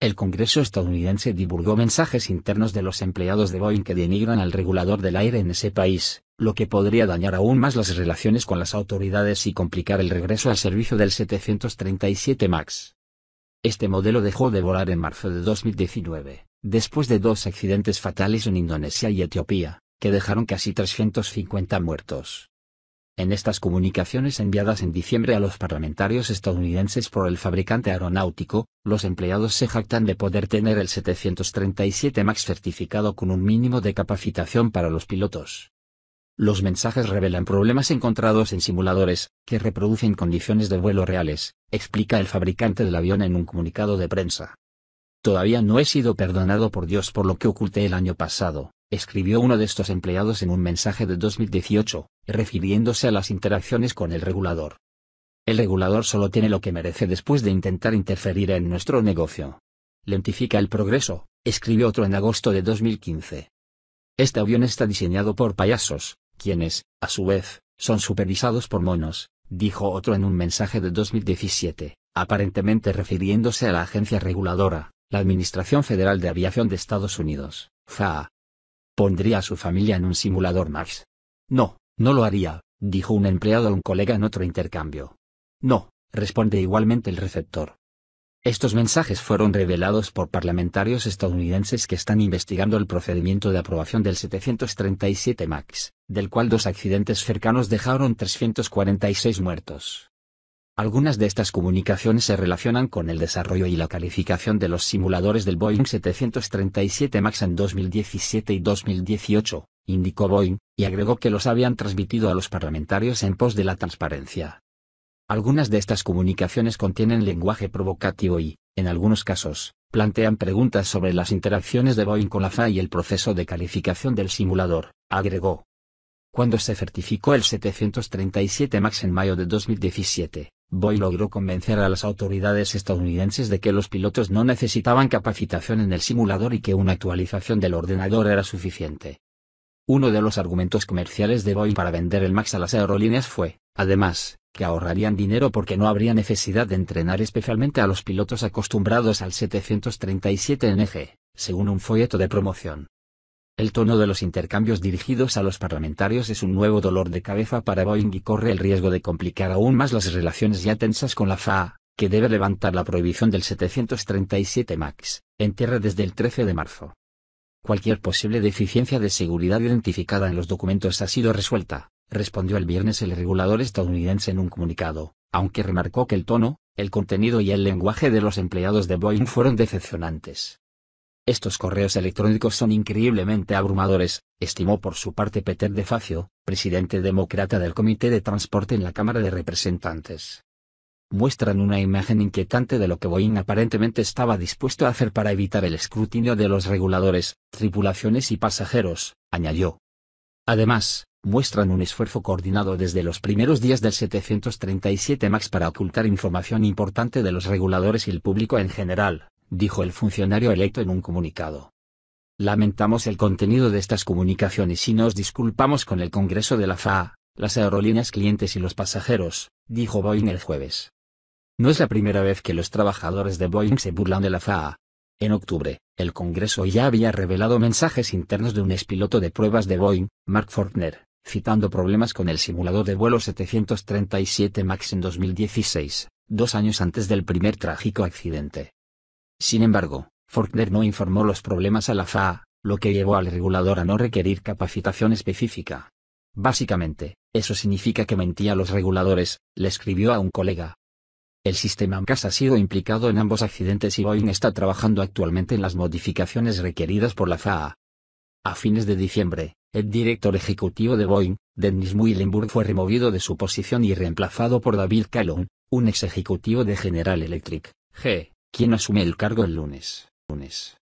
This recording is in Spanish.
El Congreso estadounidense divulgó mensajes internos de los empleados de Boeing que denigran al regulador del aire en ese país, lo que podría dañar aún más las relaciones con las autoridades y complicar el regreso al servicio del 737 MAX. Este modelo dejó de volar en marzo de 2019, después de dos accidentes fatales en Indonesia y Etiopía, que dejaron casi 350 muertos. En estas comunicaciones enviadas en diciembre a los parlamentarios estadounidenses por el fabricante aeronáutico, los empleados se jactan de poder tener el 737 MAX certificado con un mínimo de capacitación para los pilotos. Los mensajes revelan problemas encontrados en simuladores, que reproducen condiciones de vuelo reales, explica el fabricante del avión en un comunicado de prensa. Todavía no he sido perdonado por Dios por lo que oculté el año pasado, escribió uno de estos empleados en un mensaje de 2018, refiriéndose a las interacciones con el regulador. El regulador solo tiene lo que merece después de intentar interferir en nuestro negocio. Lentifica el progreso, escribió otro en agosto de 2015. Este avión está diseñado por payasos, quienes, a su vez, son supervisados por monos, dijo otro en un mensaje de 2017, aparentemente refiriéndose a la agencia reguladora, la Administración Federal de Aviación de Estados Unidos, FAA. ¿Pondría a su familia en un simulador Max. No, no lo haría, dijo un empleado a un colega en otro intercambio. No, responde igualmente el receptor. Estos mensajes fueron revelados por parlamentarios estadounidenses que están investigando el procedimiento de aprobación del 737 MAX, del cual dos accidentes cercanos dejaron 346 muertos. Algunas de estas comunicaciones se relacionan con el desarrollo y la calificación de los simuladores del Boeing 737 MAX en 2017 y 2018, indicó Boeing, y agregó que los habían transmitido a los parlamentarios en pos de la transparencia. Algunas de estas comunicaciones contienen lenguaje provocativo y, en algunos casos, plantean preguntas sobre las interacciones de Boeing con la FAA y el proceso de calificación del simulador, agregó. Cuando se certificó el 737 MAX en mayo de 2017, Boeing logró convencer a las autoridades estadounidenses de que los pilotos no necesitaban capacitación en el simulador y que una actualización del ordenador era suficiente. Uno de los argumentos comerciales de Boeing para vender el MAX a las aerolíneas fue, además, que ahorrarían dinero porque no habría necesidad de entrenar especialmente a los pilotos acostumbrados al 737 NG, según un folleto de promoción. El tono de los intercambios dirigidos a los parlamentarios es un nuevo dolor de cabeza para Boeing y corre el riesgo de complicar aún más las relaciones ya tensas con la FAA, que debe levantar la prohibición del 737 MAX, en tierra desde el 13 de marzo. Cualquier posible deficiencia de seguridad identificada en los documentos ha sido resuelta, respondió el viernes el regulador estadounidense en un comunicado, aunque remarcó que el tono, el contenido y el lenguaje de los empleados de Boeing fueron decepcionantes. Estos correos electrónicos son increíblemente abrumadores, estimó por su parte Peter Defacio, presidente demócrata del Comité de Transporte en la Cámara de Representantes muestran una imagen inquietante de lo que Boeing aparentemente estaba dispuesto a hacer para evitar el escrutinio de los reguladores, tripulaciones y pasajeros, añadió. Además, muestran un esfuerzo coordinado desde los primeros días del 737 MAX para ocultar información importante de los reguladores y el público en general, dijo el funcionario electo en un comunicado. Lamentamos el contenido de estas comunicaciones y nos disculpamos con el Congreso de la FAA, las aerolíneas clientes y los pasajeros, dijo Boeing el jueves. No es la primera vez que los trabajadores de Boeing se burlan de la FAA. En octubre, el Congreso ya había revelado mensajes internos de un expiloto de pruebas de Boeing, Mark Fortner, citando problemas con el simulador de vuelo 737 MAX en 2016, dos años antes del primer trágico accidente. Sin embargo, Fortner no informó los problemas a la FAA, lo que llevó al regulador a no requerir capacitación específica. Básicamente, eso significa que mentía a los reguladores, le escribió a un colega, el sistema AMCAS ha sido implicado en ambos accidentes y Boeing está trabajando actualmente en las modificaciones requeridas por la FAA. A fines de diciembre, el director ejecutivo de Boeing, Dennis Muilenburg fue removido de su posición y reemplazado por David Calhoun, un ex ejecutivo de General Electric, G, quien asume el cargo el lunes.